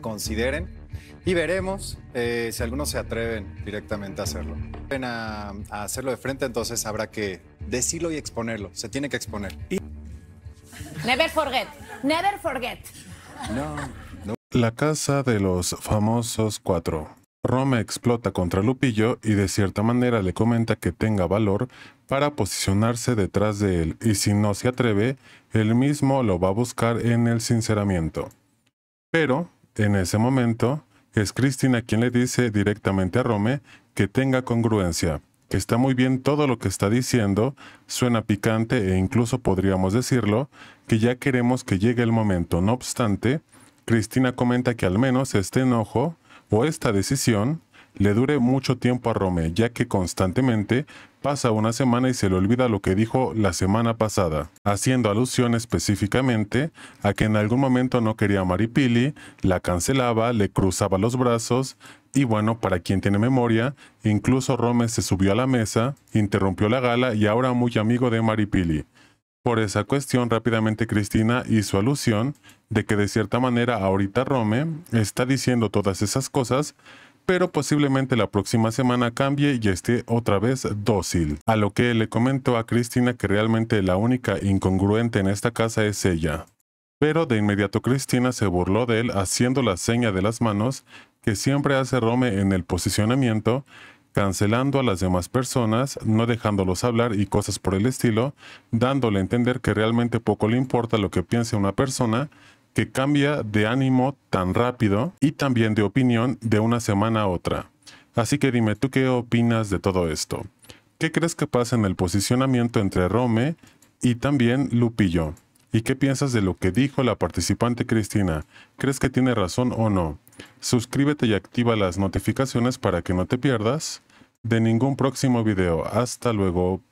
consideren y veremos eh, si algunos se atreven directamente a hacerlo. A, a hacerlo de frente, entonces habrá que decirlo y exponerlo. Se tiene que exponer. Never forget, never forget. La casa de los famosos cuatro. Rome explota contra Lupillo y de cierta manera le comenta que tenga valor para posicionarse detrás de él y si no se atreve, él mismo lo va a buscar en el sinceramiento. Pero en ese momento, es Cristina quien le dice directamente a Rome que tenga congruencia, que está muy bien todo lo que está diciendo, suena picante e incluso podríamos decirlo, que ya queremos que llegue el momento. No obstante, Cristina comenta que al menos este enojo o esta decisión le dure mucho tiempo a Rome, ya que constantemente pasa una semana y se le olvida lo que dijo la semana pasada, haciendo alusión específicamente a que en algún momento no quería a Maripili, la cancelaba, le cruzaba los brazos, y bueno, para quien tiene memoria, incluso Rome se subió a la mesa, interrumpió la gala y ahora muy amigo de Maripili. Por esa cuestión, rápidamente Cristina hizo alusión de que de cierta manera ahorita Rome está diciendo todas esas cosas pero posiblemente la próxima semana cambie y esté otra vez dócil. A lo que le comentó a Cristina que realmente la única incongruente en esta casa es ella. Pero de inmediato Cristina se burló de él haciendo la seña de las manos que siempre hace Rome en el posicionamiento, cancelando a las demás personas, no dejándolos hablar y cosas por el estilo, dándole a entender que realmente poco le importa lo que piense una persona, que cambia de ánimo tan rápido y también de opinión de una semana a otra. Así que dime, ¿tú qué opinas de todo esto? ¿Qué crees que pasa en el posicionamiento entre Rome y también Lupillo? ¿Y qué piensas de lo que dijo la participante Cristina? ¿Crees que tiene razón o no? Suscríbete y activa las notificaciones para que no te pierdas de ningún próximo video. Hasta luego.